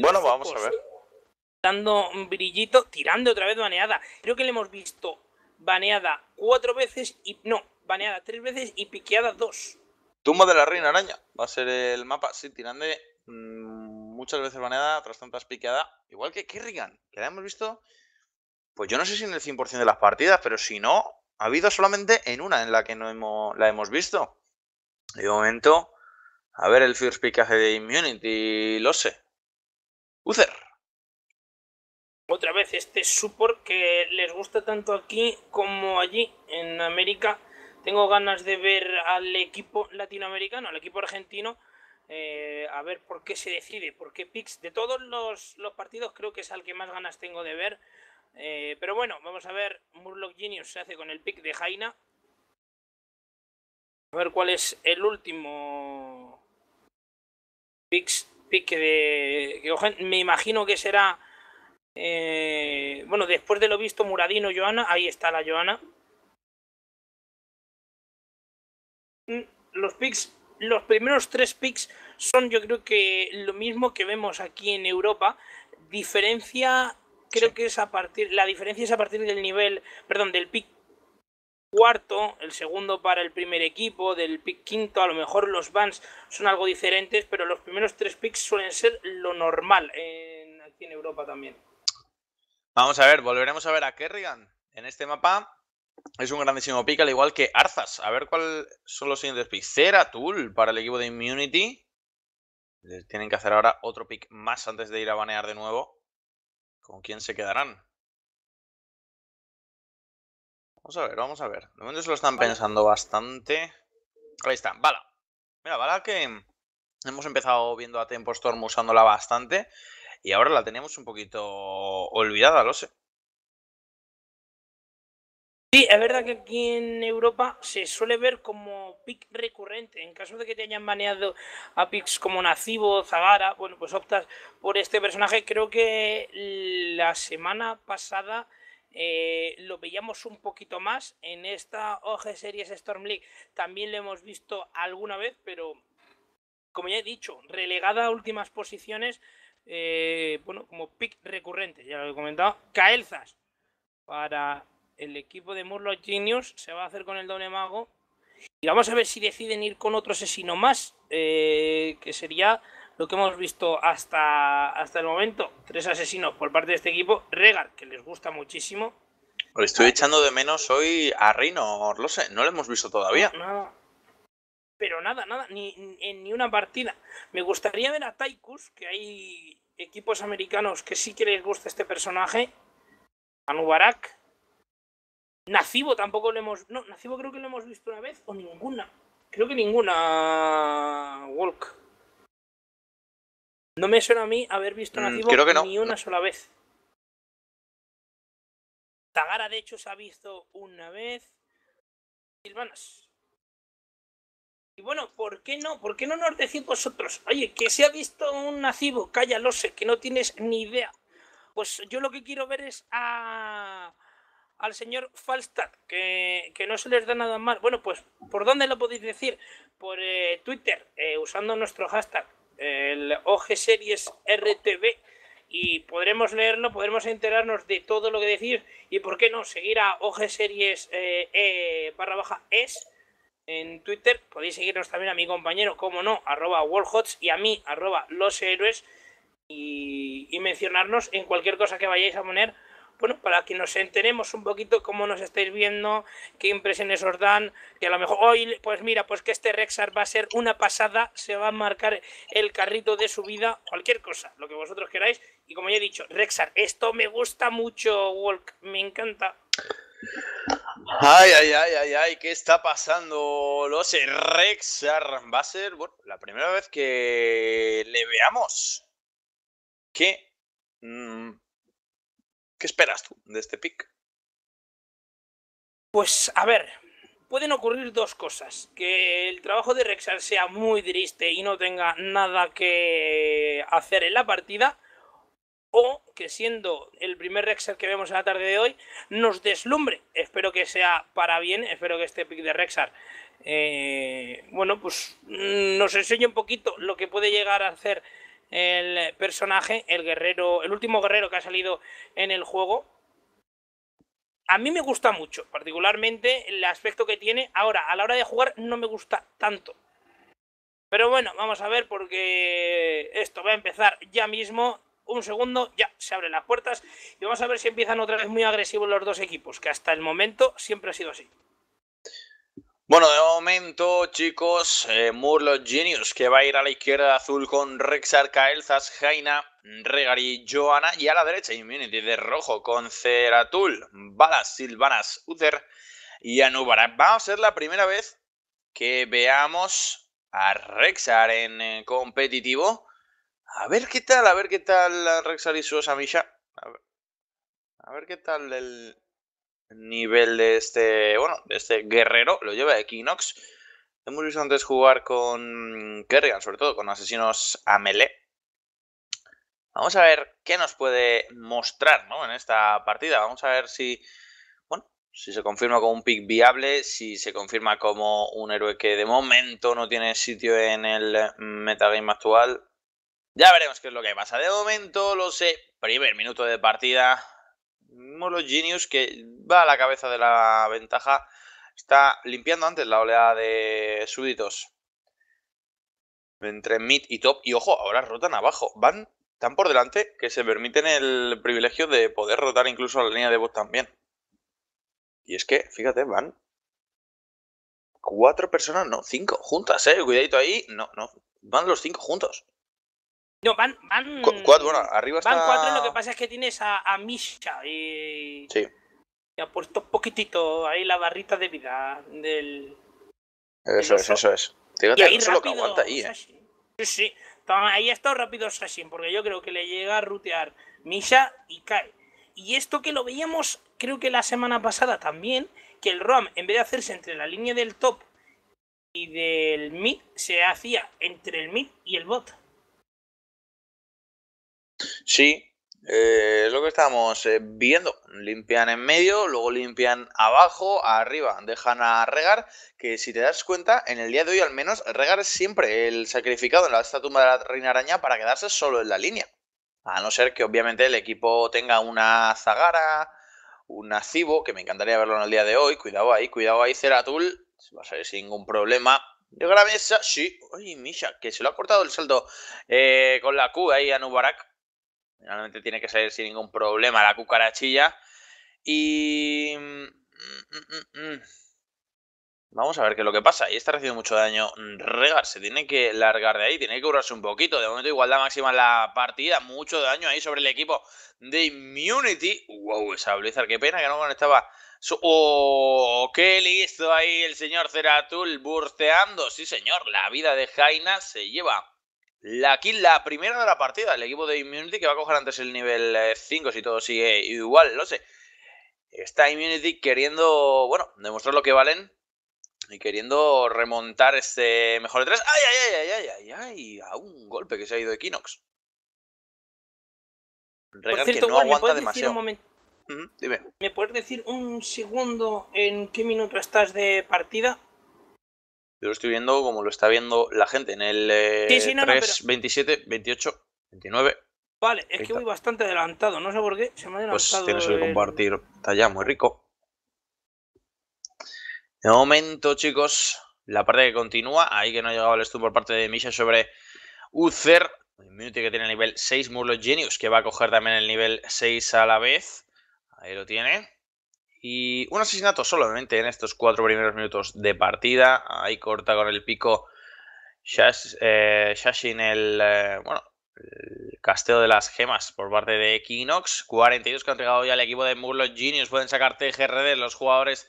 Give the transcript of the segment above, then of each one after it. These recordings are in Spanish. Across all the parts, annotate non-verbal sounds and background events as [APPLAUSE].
Bueno, vamos a ver. Dando un brillito, tirando otra vez baneada. Creo que le hemos visto baneada cuatro veces y. No, baneada tres veces y piqueada dos. Tumba de la Reina Araña. Va a ser el mapa. Sí, tirando mm, muchas veces baneada, Tras tantas piqueada. Igual que Kerrigan, que la hemos visto. Pues yo no sé si en el 100% de las partidas, pero si no, ha habido solamente en una en la que no hemos, la hemos visto. De momento, a ver el first pick de Immunity, lo sé. Otra vez este support que les gusta tanto aquí como allí en América. Tengo ganas de ver al equipo latinoamericano, al equipo argentino, eh, a ver por qué se decide, por qué picks De todos los, partidos creo que es al que más ganas tengo de ver. Eh, pero bueno, vamos a ver. Murloc Genius se hace con el pick de Jaina. A ver cuál es el último picks pique de, que me imagino que será eh, bueno después de lo visto Muradino Joana ahí está la Joana mm, los picks los primeros tres picks son yo creo que lo mismo que vemos aquí en Europa diferencia creo que es a partir la diferencia es a partir del nivel perdón del pick cuarto, el segundo para el primer equipo, del pick quinto, a lo mejor los bans son algo diferentes, pero los primeros tres picks suelen ser lo normal en, aquí en Europa también. Vamos a ver, volveremos a ver a Kerrigan en este mapa. Es un grandísimo pick, al igual que Arzas. A ver cuáles son los siguientes picks. Zeratul para el equipo de Immunity. Tienen que hacer ahora otro pick más antes de ir a banear de nuevo. ¿Con quién se quedarán? Vamos a ver, vamos a ver. De momento se lo están pensando bastante. Ahí está, Bala. Mira, Bala que hemos empezado viendo a Tempo Storm usándola bastante y ahora la tenemos un poquito olvidada, lo sé. Sí, es verdad que aquí en Europa se suele ver como pick recurrente. En caso de que te hayan baneado a picks como Nacibo, Zagara, bueno, pues optas por este personaje. Creo que la semana pasada eh, lo veíamos un poquito más en esta OG Series Storm League. También lo hemos visto alguna vez, pero como ya he dicho, relegada a últimas posiciones, eh, bueno, como pick recurrente, ya lo he comentado. Caelzas para el equipo de Murloc Genius se va a hacer con el doble mago. Y vamos a ver si deciden ir con otro asesino más, eh, que sería lo que hemos visto hasta, hasta el momento. Tres asesinos por parte de este equipo. Regar, que les gusta muchísimo. Estoy echando de menos hoy a lo sé No lo hemos visto todavía. Nada. Pero nada, nada. Ni, en ni una partida. Me gustaría ver a Taikus, que hay equipos americanos que sí que les gusta este personaje. A Nubarak. Nacibo tampoco lo hemos. No, Nacibo creo que lo hemos visto una vez o ninguna. Creo que ninguna. Walk. No me suena a mí haber visto mm, nativo ni una sola vez. Tagara, de hecho, se ha visto una vez. Silvanas. Y bueno, ¿por qué no? ¿Por qué no nos decís vosotros? Oye, que se ha visto un nacivo, calla, sé, que no tienes ni idea. Pues yo lo que quiero ver es a al señor Falstad, que, no se les da nada mal. Bueno, pues, ¿por dónde lo podéis decir? Por eh, Twitter, eh, usando nuestro hashtag el OG Series RTV y podremos leerlo, podremos enterarnos de todo lo que decir y por qué no seguir a OG Series eh, e barra baja es en Twitter. Podéis seguirnos también a mi compañero, como no, arroba WorldHots y a mí, arroba los héroes y mencionarnos en cualquier cosa que vayáis a poner bueno, para que nos enteremos un poquito cómo nos estáis viendo, qué impresiones os dan, que a lo mejor hoy, pues mira, pues que este Rexar va a ser una pasada, se va a marcar el carrito de su vida, cualquier cosa, lo que vosotros queráis. Y como ya he dicho, Rexar, esto me gusta mucho, Walk, me encanta. Ay, ay, ay, ay, ay, ¿qué está pasando? Lo sé, Rexar va a ser bueno, la primera vez que le veamos ¿Qué? Mm, ¿Qué esperas tú de este pick? Pues a ver, pueden ocurrir dos cosas. Que el trabajo de Rexar sea muy triste y no tenga nada que hacer en la partida. O que siendo el primer Rexar que vemos en la tarde de hoy, nos deslumbre. Espero que sea para bien, espero que este pick de Rexar, eh, bueno, pues mm, nos enseñe un poquito lo que puede llegar a hacer el personaje, el guerrero, el último guerrero que ha salido en el juego. A mí me gusta mucho, particularmente el aspecto que tiene. Ahora, a la hora de jugar no me gusta tanto. Pero bueno, vamos a ver porque esto va a empezar ya mismo. Un segundo, ya se abren las puertas y vamos a ver si empiezan otra vez muy agresivos los dos equipos, que hasta el momento siempre ha sido así. Bueno, de momento, chicos, eh, Murlo Genius, que va a ir a la izquierda azul con Rexar, Caelzas, Jaina, Regari, Joana y a la derecha Immunity de rojo con Ceratul, Balas, Silvanas, Uther y Anubara. Va a ser la primera vez que veamos a Rexar en eh, competitivo. A ver qué tal, a ver qué tal eh, Rexar y su osamisha. a ver qué tal el, nivel de este, bueno, de este guerrero, lo lleva de Equinox. Hemos visto antes jugar con Kerrigan, sobre todo con asesinos a melee. Vamos a ver qué nos puede mostrar ¿no? en esta partida. Vamos a ver si, bueno, si se confirma como un pick viable, si se confirma como un héroe que de momento no tiene sitio en el metagame actual. Ya veremos qué es lo que pasa. De momento, lo sé, primer minuto de partida, Molo Genius, que va a la cabeza de la ventaja, está limpiando antes la oleada de súbditos. Entre mid y top. Y ojo, ahora rotan abajo. Van tan por delante que se permiten el privilegio de poder rotar incluso a la línea de voz también. Y es que, fíjate, van cuatro personas, no, cinco juntas, ¿eh? Cuidadito ahí. No, no, van los cinco juntos. No, van. van cuatro, bueno, arriba Van lo que pasa es que tienes a, Misha y. Sí. Y ha puesto poquitito ahí la barrita de vida del. Eso es, eso es. y ahí rápido, lo ahí, ¿eh? Sí, Ahí ha estado rápido Sashin, porque yo creo que le llega a rutear Misha y cae. Y esto que lo veíamos, creo que la semana pasada también, que el ROM, en vez de hacerse entre la línea del top y del mid, se hacía entre el mid y el bot. Sí, eh, es lo que estamos eh, viendo, limpian en medio, luego limpian abajo, arriba, dejan a Regar, que si te das cuenta, en el día de hoy al menos, Regar es siempre el sacrificado en la estatua de la Reina Araña para quedarse solo en la línea. A no ser que obviamente el equipo tenga una Zagara, un Nacibo, que me encantaría verlo en el día de hoy, cuidado ahí, cuidado ahí, Ceratul, va a salir sin ningún problema, De la sí. Uy, Misha, que se lo ha cortado el salto eh, con la Q ahí a Nubarak. Finalmente tiene que salir sin ningún problema la cucarachilla. Y... Mm, mm, mm, Vamos a ver qué es lo que pasa. Y está recibiendo mucho daño. Regar se tiene que largar de ahí, tiene que curarse un poquito. De momento igualdad máxima la partida. Mucho daño ahí sobre el equipo de Immunity. Wow, esa Blizzard, qué pena que no estaba... Oh, qué listo ahí el señor Ceratul Burceando. Sí, señor, la vida de Jaina se lleva la la primera de la partida, el equipo de Immunity que va a coger antes el nivel 5 eh, si todo sigue igual, no sé. Está Immunity queriendo, bueno, demostrar lo que valen y queriendo remontar este mejor de 3. ¡Ay, ¡Ay, ay, ay, ay, ay, ay! A un golpe que se ha ido Equinox. Regar no aguanta demasiado. ¿Me puedes decir un segundo en qué minuto estás de partida? Yo lo estoy viendo como lo está viendo la gente en el 3, 27, 28, 29. Vale, es que voy bastante adelantado, no sé por qué, se me ha pues adelantado. Pues tienes que compartir, está ya muy rico. De momento, chicos, la parte que continúa, ahí que no ha llegado el estudio por parte de Misha sobre Uther, minuto que tiene el nivel 6, Murlo Genius, que va a coger también el nivel 6 a la vez. Ahí lo tiene. Y un asesinato solamente en estos cuatro primeros minutos de partida. Ahí corta con el pico Shashin eh, el, eh, el casteo de las gemas por parte de Equinox. 42 que ha entregado ya el equipo de Murloc Genius. Pueden sacar TGRD los jugadores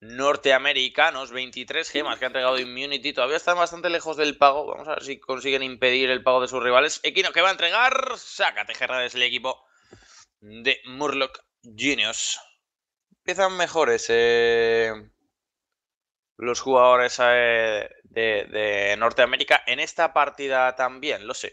norteamericanos. 23 gemas que han entregado Immunity. Todavía están bastante lejos del pago. Vamos a ver si consiguen impedir el pago de sus rivales. Equinox que va a entregar. Saca TGRD es el equipo de Murloc Genius empiezan mejores eh, los jugadores eh, de, Norteamérica en esta partida también, lo sé.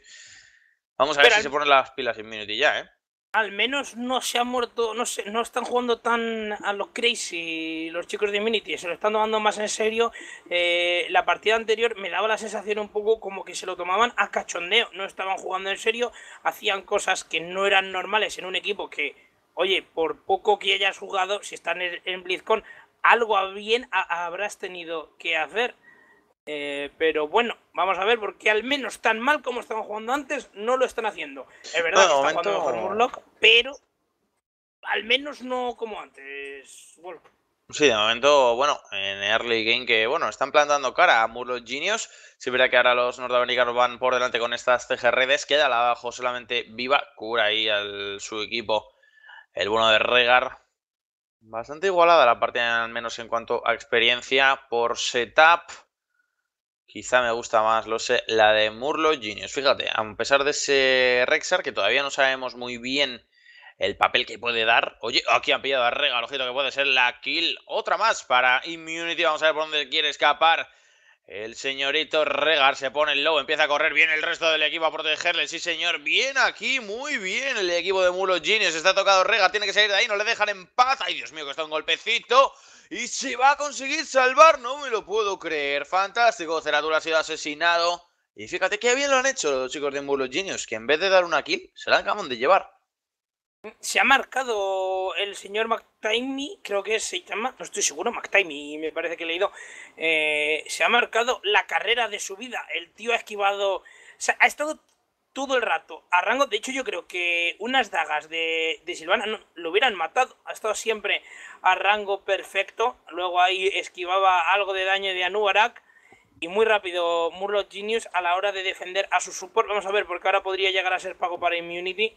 Vamos a ver si se ponen las pilas en minuto ya, ¿eh? Al menos no se han muerto, no, no están jugando tan a los crazy los chicos de Infinity, se lo están tomando más en serio. Eh, la partida anterior me daba la sensación un poco como que se lo tomaban a cachondeo, no estaban jugando en serio, hacían cosas que no eran normales en un equipo que Oye, por poco que hayas jugado, si están en BlizzCon, algo bien habrás tenido que hacer. Eh, pero bueno, vamos a ver, porque al menos tan mal como estaban jugando antes, no lo están haciendo. Es verdad están jugando mejor Murloc, pero al menos no como antes. Sí, de momento, bueno, en early game que, bueno, están plantando cara a Murloc Genius. Si verá que ahora los norteamericanos van por delante con estas CGRDs, queda la abajo solamente viva, cura ahí al su equipo el bueno de Regar. Bastante igualada la partida, al menos en cuanto a experiencia por setup. Quizá me gusta más, lo sé, la de Murlo Genius. Fíjate, a pesar de ese Rexar, que todavía no sabemos muy bien el papel que puede dar. Oye, aquí han pillado a Regar, ojito que puede ser la kill. Otra más para Immunity, vamos a ver por dónde quiere escapar. El señorito Regar se pone el low, empieza a correr bien el resto del equipo a protegerle. Sí, señor, bien aquí, muy bien. El equipo de Mulo Genius está tocado. Regar tiene que salir de ahí, no le dejan en paz. Ay, Dios mío, que está un golpecito. Y se va a conseguir salvar, no me lo puedo creer. Fantástico, Ceratul ha sido asesinado. Y fíjate qué bien lo han hecho los chicos de Mulo Genius, que en vez de dar una kill, se la acaban de llevar se ha marcado el señor McTimey, creo que se llama, no estoy seguro, McTimey, me parece que he leído, eh, se ha marcado la carrera de su vida. El tío ha esquivado, o sea, ha estado todo el rato a rango. De hecho, yo creo que unas dagas de, Silvana lo hubieran matado. Ha estado siempre a rango perfecto. Luego ahí esquivaba algo de daño de Anubarak. Y muy rápido Murloc Genius a la hora de defender a su support. Vamos a ver, porque ahora podría llegar a ser pago para Immunity.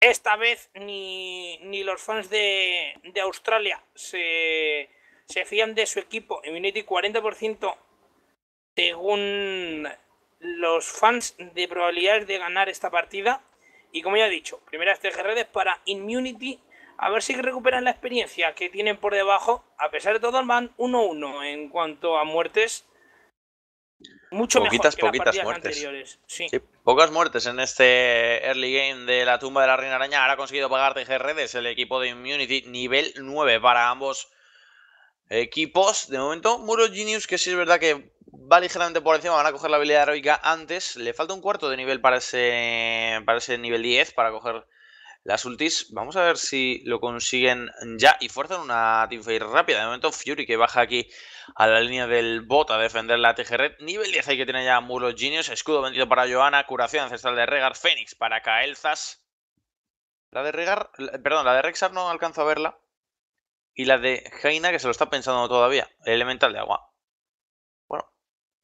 Esta vez ni, los fans de, de Australia se, se, fían de su equipo. Immunity 40% según los fans de probabilidades de ganar esta partida. Y como ya he dicho, primeras tres redes para Immunity. A ver si recuperan la experiencia que tienen por debajo. A pesar de todo, van 1-1 en cuanto a muertes. Mucho poquitas, poquitas muertes. Anteriores. pocas muertes en este early game de la tumba de la Reina Araña. Ahora ha conseguido pagar Redes el equipo de Immunity nivel 9 para ambos equipos. De momento, Muro Genius, que sí es verdad que va ligeramente por encima, van a coger la habilidad heroica antes. Le falta un cuarto de nivel para ese, para ese nivel 10, para coger las ultis, vamos a ver si lo consiguen ya y fuerzan una teamfight rápida. De momento Fury que baja aquí a la línea del bot a defender la Red. Nivel 10 ahí que tiene ya Muro Genius. Escudo vendido para Joana. Curación ancestral de Regar. Fénix para Kaelzas. La de Regar, perdón, la de Rexar no alcanzo a verla. Y la de Jaina que se lo está pensando todavía. elemental de agua.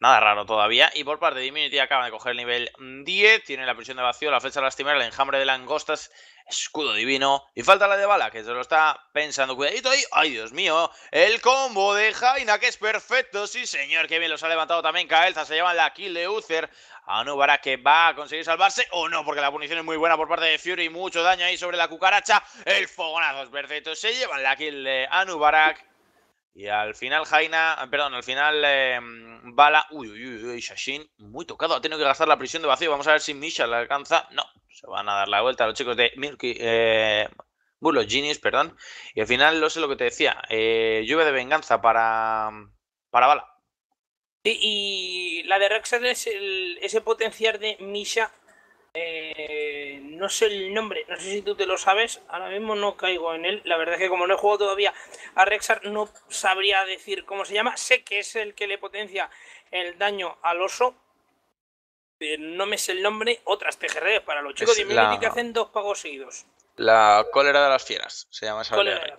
Nada raro todavía. Y por parte de Diminity acaba de coger el nivel 10. Tiene la prisión de vacío, la flecha lastimera, el enjambre de langostas, escudo divino. Y falta la de bala, que se lo está pensando. Cuidadito ahí. ¡Ay, Dios mío! El combo de Jaina, que es perfecto. Sí, señor, que bien los ha levantado también Kaelza. Se llevan la kill de Uther. Anubarak que va a conseguir salvarse o no, porque la punición es muy buena por parte de Fury. Mucho daño ahí sobre la cucaracha. El fogonazo es perfecto. Se llevan la kill de Anubarak. Y al final Jaina, ah, perdón, al final em, Bala, uy, uy, uy, Shashin, muy tocado, ha tenido que gastar la prisión de vacío. Vamos a ver si Misha la alcanza. No, se van a dar la vuelta los chicos de Milky, eh, los Genius, perdón. Y al final, no sé lo que te decía, eh, lluvia de venganza para, para Bala. Sí, y la de Rexel es el, ese potenciar de Misha eh, no sé el nombre, no sé si tú te lo sabes, ahora mismo no caigo en él. La verdad es que como no he jugado todavía a Rexar, no sabría decir cómo se llama. Sé que es el que le potencia el daño al oso, no me sé el nombre. Otras TGRs para los chicos de la... que hacen dos pagos seguidos. La cólera de las fieras, se llama esa cólera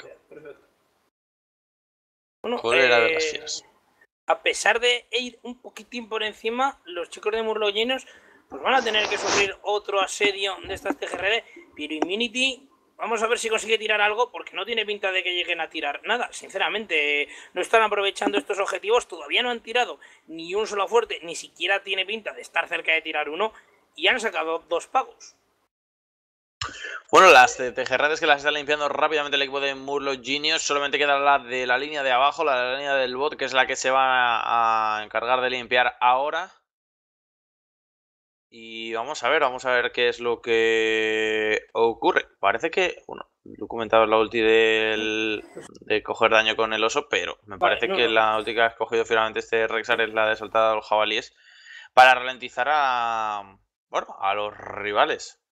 A pesar de ir un poquitín por encima, los chicos de llenos pues van a tener que sufrir otro asedio de estas TGRD, Pero Immunity, vamos a ver si consigue tirar algo, porque no tiene pinta de que lleguen a tirar nada. Sinceramente, no están aprovechando estos objetivos, todavía no han tirado ni un solo fuerte, ni siquiera tiene pinta de estar cerca de tirar uno, y han sacado dos pagos. Bueno, las es que las está limpiando rápidamente el equipo de Murlo Genius. Solamente queda la de la línea de abajo, la de la línea del bot, que es la que se va a encargar de limpiar ahora. Y vamos a ver, vamos a ver qué es lo que ocurre. Parece que, bueno, lo he comentado la ulti del, de coger daño con el oso, pero me parece que la ulti que ha escogido finalmente este Rexar es la de saltar a los jabalíes para ralentizar a, bueno, a los rivales.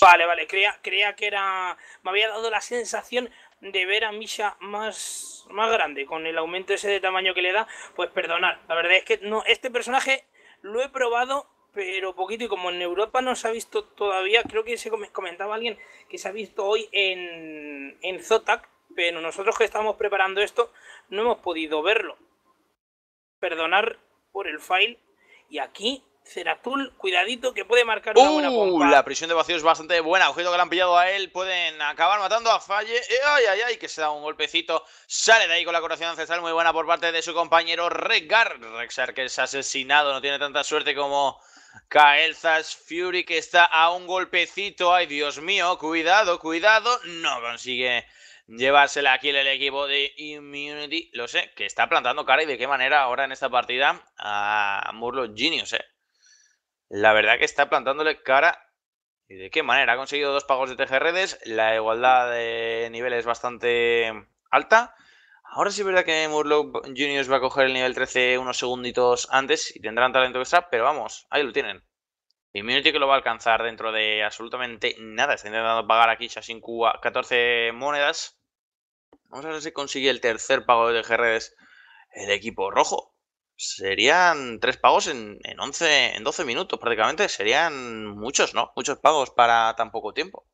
Vale, vale, creía, que era... Me había dado la sensación de ver a Misha más, más grande, con el aumento ese de tamaño que le da, pues perdonar. La verdad es que no, este personaje lo he probado pero poquito y como en Europa no se ha visto todavía, creo que se comentaba alguien que se ha visto hoy en, en Zotac, pero nosotros que estamos preparando esto no hemos podido verlo. Perdonar por el file y aquí Ceratul, cuidadito que puede marcar una buena uh, La prisión de vacío es bastante buena. Ojito que le han pillado a él. Pueden acabar matando a Falle. Eh, ¡Ay, ay, ay! Que se da un golpecito. Sale de ahí con la curación ancestral muy buena por parte de su compañero Regar. Rexar que es asesinado. No tiene tanta suerte como Kael Fury que está a un golpecito. Ay, Dios mío, cuidado, cuidado. No consigue llevársela aquí el equipo de Immunity. Lo sé, que está plantando cara y de qué manera ahora en esta partida a Murlo Genius, eh. La verdad que está plantándole cara y de qué manera. Ha conseguido dos pagos de Redes, La igualdad de nivel es bastante alta. Ahora sí es verdad que Murloc Juniors va a coger el nivel 13 unos segunditos antes y tendrán talento extra, pero vamos, ahí lo tienen. Immunity que lo va a alcanzar dentro de absolutamente nada. Está intentando pagar aquí ya Cuba 14 monedas. Vamos a ver si consigue el tercer pago de GRDs de equipo rojo. Serían tres pagos en, en, 11, en 12 minutos prácticamente. Serían muchos, ¿no? Muchos pagos para tan poco tiempo.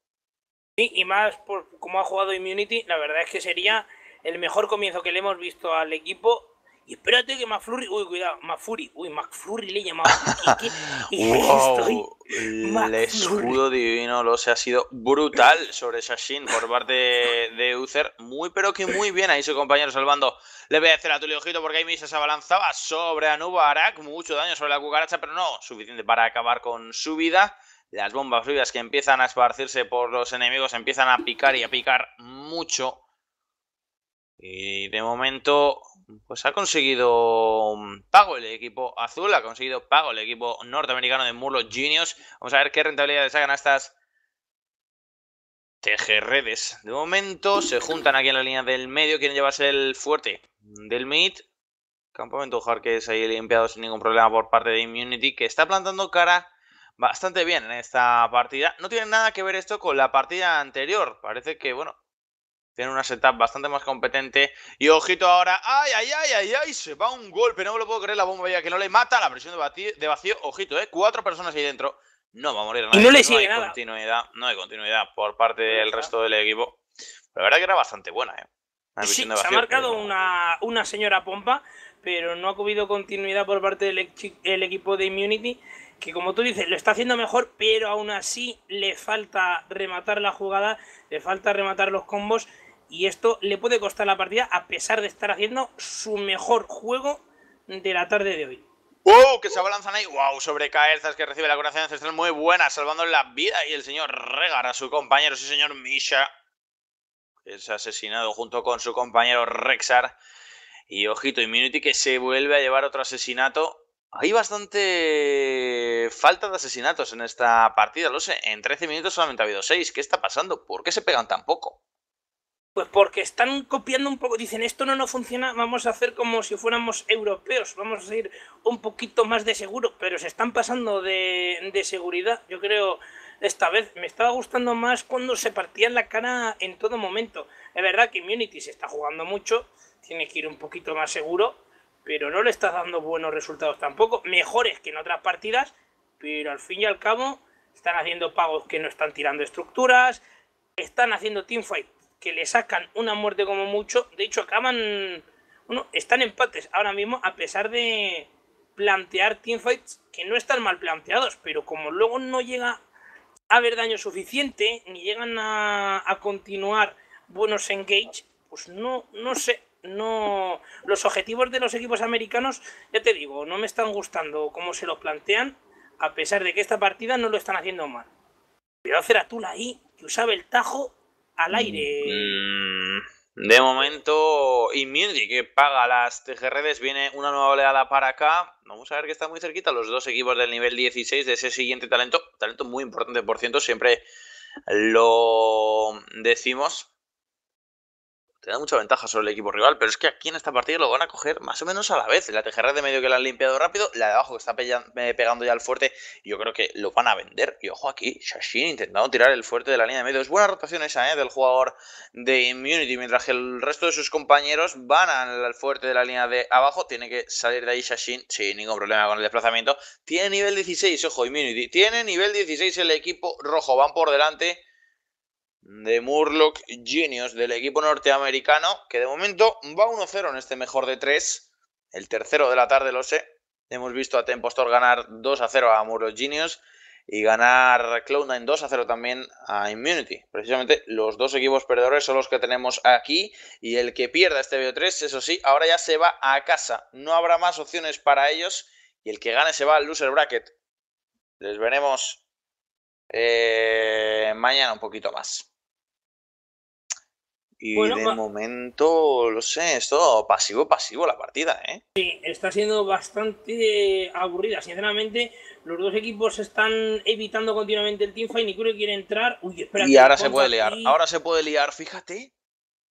Sí, y más por cómo ha jugado Immunity, la verdad es que sería el mejor comienzo que le hemos visto al equipo. Y espérate que McFlurry, uy, cuidado, McFlurry, uy, McFlurry le llamaba. [LAUGHS] wow, ¿eh? el escudo divino, lo sé, ha sido brutal sobre Shashin por parte de Uther. Muy, pero que muy bien ahí su compañero salvando. Le voy a hacer a tu Ojito porque Misa se abalanzaba sobre Anubarak. Mucho daño sobre la cucaracha, pero no suficiente para acabar con su vida las bombas fluidas que empiezan a esparcirse por los enemigos empiezan a picar y a picar mucho, y de momento, pues ha conseguido um, pago el equipo azul, ha conseguido pago el equipo norteamericano de Murlo Genius. Vamos a ver qué rentabilidad sacan a estas Redes. De momento se juntan aquí en la línea del medio, quieren llevarse el fuerte del mid. Campamento que es ahí limpiado sin ningún problema por parte de Immunity, que está plantando cara bastante bien en esta partida. No tiene nada que ver esto con la partida anterior. Parece que, bueno, tiene una setup bastante más competente. Y ojito ahora, ¡ay, ay, ay, ay, Se va un golpe, no me lo puedo creer, la bomba ya que no le mata, la presión de, vacío, ojito, ¿eh? Cuatro personas ahí dentro. No va a morir nadie. no le sigue hay continuidad, no hay continuidad por parte del resto del equipo. la verdad que era bastante buena, ¿eh? Sí, se ha marcado una, una señora pompa, pero no ha habido continuidad por parte del equipo de Immunity, que como tú dices, lo está haciendo mejor, pero aún así le falta rematar la jugada, le falta rematar los combos y esto le puede costar la partida a pesar de estar haciendo su mejor juego de la tarde de hoy. ¡Wow! ¡Oh! Que se abalanzan ahí. ¡Wow! Sobre Caerzas que recibe la curación ancestral muy buena, salvando la vida. Y el señor Regar a su compañero, sí señor Misha. Es asesinado junto con su compañero Rexar. Y ojito, y Minuti que se vuelve a llevar otro asesinato. Hay bastante falta de asesinatos en esta partida, lo sé. En 13 minutos solamente ha habido 6. ¿Qué está pasando? ¿Por qué se pegan tan poco? Pues porque están copiando un poco, dicen esto no no funciona, vamos a hacer como si fuéramos europeos, vamos a ir un poquito más de seguro, pero se están pasando de, de seguridad, yo creo, esta vez. Me estaba gustando más cuando se partían la cara en todo momento. Es verdad que Immunity se está jugando mucho, tiene que ir un poquito más seguro, pero no le está dando buenos resultados tampoco, mejores que en otras partidas, pero al fin y al cabo están haciendo pagos que no están tirando estructuras, están haciendo teamfight que le sacan una muerte como mucho. De hecho, acaban. Bueno, están empates ahora mismo, a pesar de plantear teamfights que no están mal planteados, pero como luego no llega a haber daño suficiente, ni llegan a, continuar buenos engage, pues no, no sé, no los objetivos de los equipos americanos, ya te digo, no me están gustando cómo se los plantean, a pesar de que esta partida no lo están haciendo mal. hacer a Tula ahí, que usaba el tajo al mm, aire. Mm, de momento, Immunity, que paga las TGRDs, viene una nueva oleada para acá. Vamos a ver que está muy cerquita los dos equipos del nivel 16 de ese siguiente talento. Talento muy importante, por ciento, siempre lo decimos te da mucha ventaja sobre el equipo rival, pero es que aquí en esta partida lo van a coger más o menos a la vez. La tejerra de medio que la han limpiado rápido, la de abajo que está eh, pegando ya al fuerte, yo creo que lo van a vender. Y ojo aquí, Shashin intentando tirar el fuerte de la línea de medio. Es buena rotación esa eh, del jugador de Immunity, mientras que el resto de sus compañeros van al fuerte de la línea de abajo. Tiene que salir de ahí Shashin sin ningún problema con el desplazamiento. Tiene nivel 16, ojo, Immunity. Tiene nivel 16 el equipo rojo, van por delante de Murloc Genius del equipo norteamericano, que de momento va 1-0 en este mejor de 3. El tercero de la tarde, lo sé. Hemos visto a Tempostor ganar 2-0 a Murloc Genius y ganar Cloud9 2-0 también a Immunity. Precisamente los dos equipos perdedores son los que tenemos aquí y el que pierda este BO3, eso sí, ahora ya se va a casa. No habrá más opciones para ellos y el que gane se va al loser bracket. Les veremos eh, mañana un poquito más. Y de momento, lo sé, es todo pasivo-pasivo la partida, ¿eh? Sí, está siendo bastante aburrida. Sinceramente, los dos equipos están evitando continuamente el teamfight. Nikuro quiere entrar. Uy, espera. Y ahora se puede liar. Ahora se puede liar, fíjate.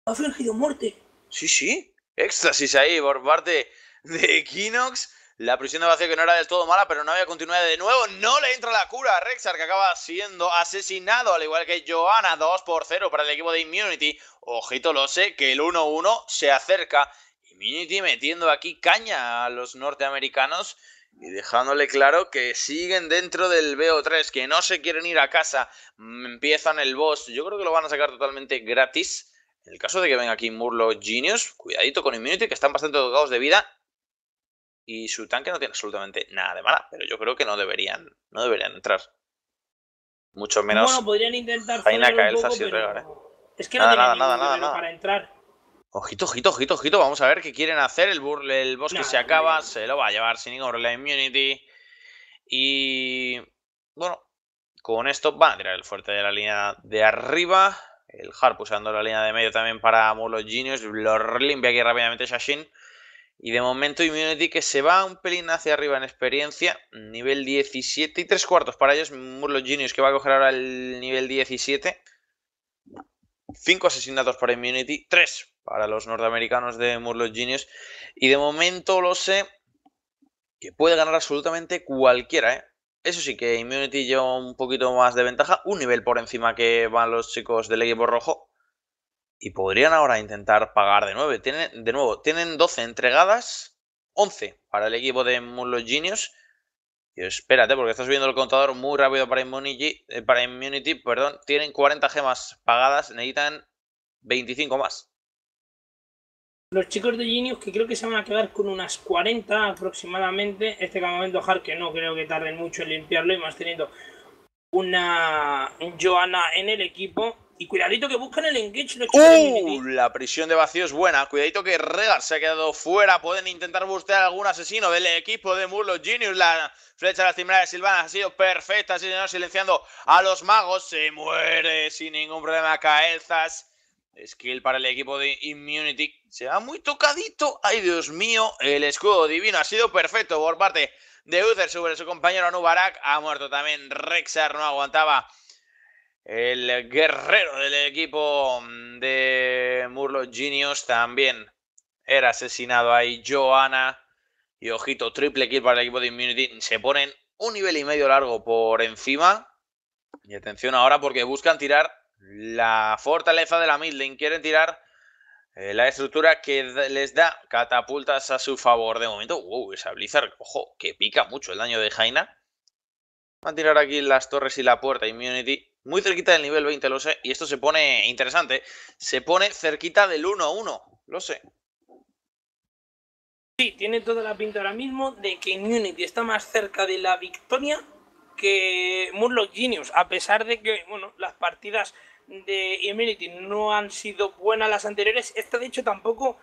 Ha fingido muerte. Sí, sí. Éxtasis ahí por parte de Kinox. La prisión de vacío que no era del todo mala, pero no había continuidad. De nuevo, no le entra la cura a Rexar, que acaba siendo asesinado, al igual que Johanna, 2 por 0 para el equipo de Immunity. Ojito, lo sé, que el 1-1 se acerca. Immunity metiendo aquí caña a los norteamericanos y dejándole claro que siguen dentro del BO3, que no se quieren ir a casa. Mm, empiezan el boss. Yo creo que lo van a sacar totalmente gratis. En el caso de que venga aquí Murlo Genius, cuidadito con Immunity, que están bastante tocados de vida y su tanque no tiene absolutamente nada de mala, pero yo creo que no deberían, no deberían entrar. Mucho menos. Bueno, podrían intentar. una sin regar, ¿eh? Es que no nada, nada, para entrar. Ojito, ojito, ojito, ojito. Vamos a ver qué quieren hacer. El, burle, el bosque se acaba, se lo va a llevar sin ningún la Immunity. Y. Bueno, con esto van a tirar el fuerte de la línea de arriba. El Harp usando la línea de medio también para Molo Genius. Lo limpia aquí rápidamente Shashin. Y de momento Immunity que se va un pelín hacia arriba en experiencia, nivel 17 y tres cuartos para ellos. Murlo Genius que va a coger ahora el nivel 17. cinco asesinatos para Immunity, 3 para los norteamericanos de Murlo Genius. Y de momento lo sé que puede ganar absolutamente cualquiera, ¿eh? Eso sí que Immunity lleva un poquito más de ventaja, un nivel por encima que van los chicos del equipo rojo, y podrían ahora intentar pagar de nuevo. Tienen, de nuevo, tienen 12 entregadas, 11 para el equipo de los Genius. Y espérate, porque estás viendo el contador muy rápido para Immunity. Eh, para perdón. Tienen 40 gemas pagadas, necesitan 25 más. Los chicos de Genius que creo que se van a quedar con unas 40 aproximadamente. Este campamento Hard que no creo que tarden mucho en limpiarlo y más teniendo una Joana en el equipo y cuidadito que buscan el engage. ¡Uh! La prisión de vacío es buena. Cuidadito que Regar se ha quedado fuera. Pueden intentar buscar algún asesino del equipo de Murlo Genius. La flecha de las de Silvana ha sido perfecta. silenciando a los magos. Se muere sin ningún problema. Caelzas. Skill para el equipo de Immunity. Se va muy tocadito. Ay, Dios mío. El escudo divino ha sido perfecto por parte de Uther sobre su compañero Anubarak. Ha muerto también. Rexar no aguantaba el guerrero del equipo de Murlo Genius también era asesinado ahí. Joana y ojito, triple kill para el equipo de Immunity. Se ponen un nivel y medio largo por encima. Y atención ahora porque buscan tirar la fortaleza de la midlane. Quieren tirar eh, la estructura que les da catapultas a su favor. De momento, wow, esa Blizzard, ojo, que pica mucho el daño de Jaina. Van a tirar aquí las torres y la puerta Immunity muy cerquita del nivel 20, lo sé, y esto se pone interesante, se pone cerquita del 1-1, lo sé. Sí, tiene toda la pinta ahora mismo de que Immunity está más cerca de la victoria que Murloc Genius, a pesar de que, bueno, las partidas de Immunity no han sido buenas las anteriores, esta de hecho tampoco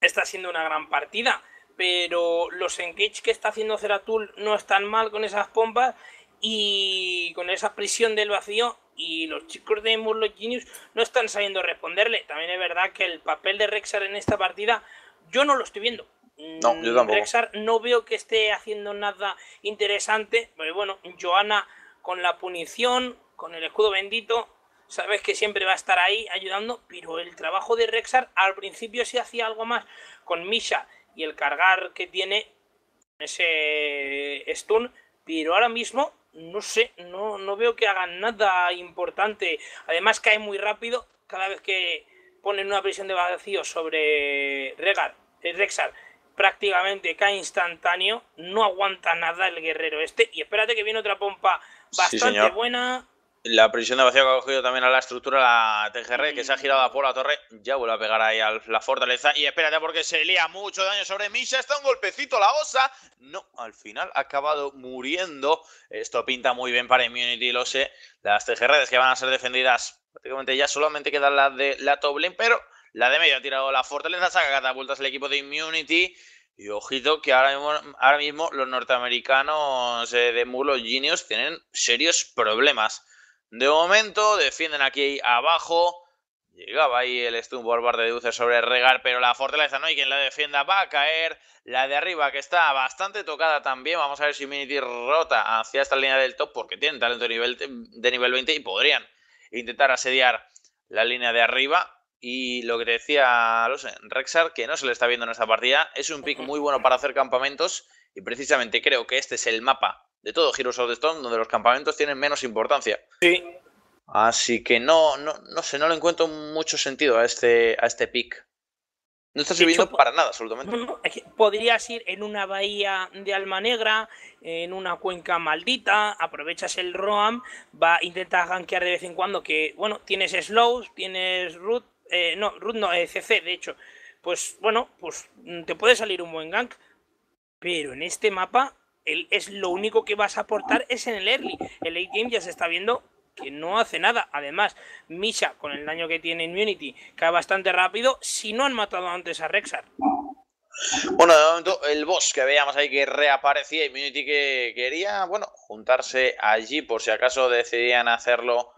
está siendo una gran partida, pero los engage que está haciendo Zeratul no están mal con esas pompas y con esa prisión del vacío y los chicos de Murloc Genius no están sabiendo responderle. También es verdad que el papel de Rexar en esta partida yo no lo estoy viendo. No, yo tampoco. Rexar no veo que esté haciendo nada interesante, pero pues bueno, Joana con la punición, con el escudo bendito, sabes que siempre va a estar ahí ayudando, pero el trabajo de Rexar al principio sí hacía algo más con Misha y el cargar que tiene ese stun, pero ahora mismo no sé, no, no veo que hagan nada importante. Además cae muy rápido cada vez que ponen una presión de vacío sobre Regar, eh, Rexar. Prácticamente cae instantáneo, no aguanta nada el guerrero este. Y espérate que viene otra pompa bastante buena la prisión de vacío que ha cogido también a la estructura, la TGR, que se ha girado por la torre. Ya vuelve a pegar ahí a la fortaleza. Y espérate, porque se lía mucho daño sobre Misha. Está un golpecito la osa. No, al final ha acabado muriendo. Esto pinta muy bien para Immunity, lo sé. Las TGRs que van a ser defendidas prácticamente ya solamente quedan las de la top pero la de medio ha tirado la fortaleza. Saca catapultas el equipo de Immunity. Y ojito que ahora mismo, ahora mismo los norteamericanos eh, de Murlo Genius tienen serios problemas. De momento defienden aquí abajo. Llegaba ahí el Stumbo Bar de dulce sobre Regar, pero la fortaleza no hay quien la defienda. Va a caer la de arriba, que está bastante tocada también. Vamos a ver si Minity rota hacia esta línea del top, porque tienen talento de nivel, de nivel 20 y podrían intentar asediar la línea de arriba. Y lo que decía Rexar, que no se le está viendo en esta partida, es un pick muy bueno para hacer campamentos. Y precisamente creo que este es el mapa de todo Heroes of the donde los campamentos tienen menos importancia. Sí. Así que no, no, sé, no le encuentro mucho sentido a este, a este pick. No está sirviendo para nada, absolutamente. Podrías ir en una bahía de alma negra, en una cuenca maldita, aprovechas el ROAM, va, intentas gankear de vez en cuando, que, bueno, tienes slows, tienes root, eh, no, root no, CC, eh, de hecho. Pues bueno, pues te puede salir un buen gank, pero en este mapa él es lo único que vas a aportar es en el early. El late game ya se está viendo que no hace nada. Además, Misha, con el daño que tiene Immunity, cae bastante rápido si no han matado antes a Rexar. Bueno, de momento el boss que veíamos ahí que reaparecía, Immunity que quería, bueno, juntarse allí por si acaso decidían hacerlo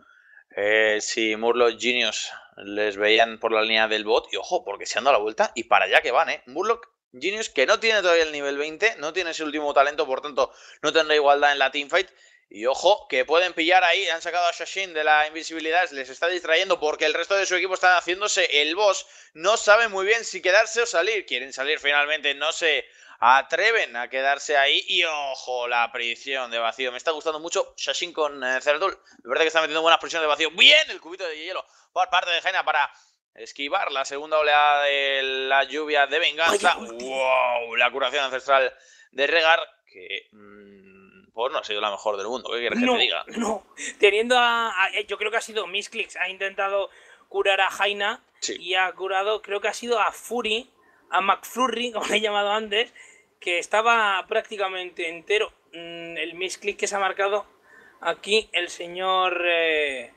eh, si Murloc Genius les veían por la línea del bot. Y ojo, porque se han dado la vuelta y para allá que van, ¿eh? Murloc Genius, que no tiene todavía el nivel 20, no tiene ese último talento, por tanto, no tendrá igualdad en la teamfight. Y ojo, que pueden pillar ahí, han sacado a Shashin de la invisibilidad, les está distrayendo porque el resto de su equipo está haciéndose el boss. No saben muy bien si quedarse o salir. Quieren salir finalmente, no se atreven a quedarse ahí. Y ojo, la prisión de vacío. Me está gustando mucho Shashin con Cerdul. Eh, la verdad que está metiendo buenas prisiones de vacío. Bien, el cubito de hielo por parte de Jaina para esquivar la segunda oleada de la lluvia de venganza. ¡Wow! La curación ancestral de Regar, que mm, pues no ha sido la mejor del mundo. ¿Qué quieres que te diga? No, teniendo a, eh, Yo creo que ha sido Misclicks, ha intentado curar a Jaina y ha curado, creo que ha sido a Fury, a McFlurry, [LAUGHS] como le he llamado antes, que estaba prácticamente entero. Mm, el el Misclick que se ha marcado aquí el señor eh,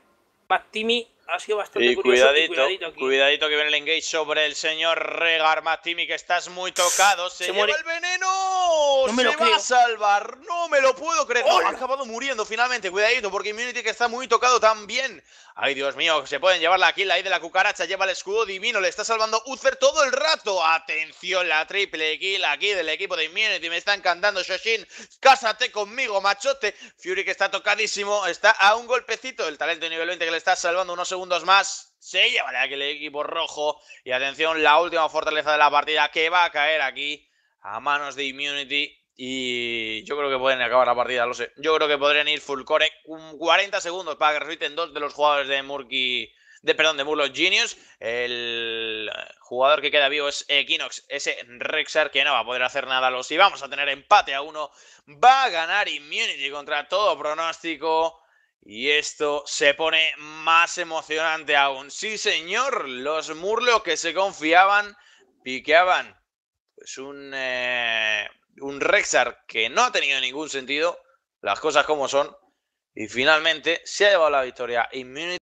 ha sido bastante Cuidadito, cuidadito, que viene el engage sobre el señor Regar Matimi, que estás muy tocado. ¡Se, lleva muere. el veneno! No me ¡Se va a salvar! ¡No me lo puedo creer! No, ha acabado muriendo finalmente, cuidadito, porque Immunity que está muy tocado también. ¡Ay, Dios mío! Se pueden llevar la kill ahí de la cucaracha. Lleva el escudo divino, le está salvando Uther todo el rato. ¡Atención! La triple kill aquí del equipo de Immunity. Me está encantando Shoshin. ¡Cásate conmigo, machote! Fury que está tocadísimo. Está a un golpecito. El talento de nivel 20 que le está salvando unos segundos más. Se llevará que el equipo rojo. Y atención, la última fortaleza de la partida que va a caer aquí a manos de Immunity. Y yo creo que pueden acabar la partida, lo sé. Yo creo que podrían ir full core. 40 segundos para que resuiten dos de los jugadores de Murky. De, perdón, de Murloc Genius. El jugador que queda vivo es Equinox, ese Rexar que no va a poder hacer nada. Los y vamos a tener empate a uno. Va a ganar Immunity contra todo pronóstico. Y esto se pone más emocionante aún. Sí, señor, los Murlo que se confiaban piqueaban pues un, eh, un Rexar que no ha tenido ningún sentido, las cosas como son, y finalmente se ha llevado la victoria Immunity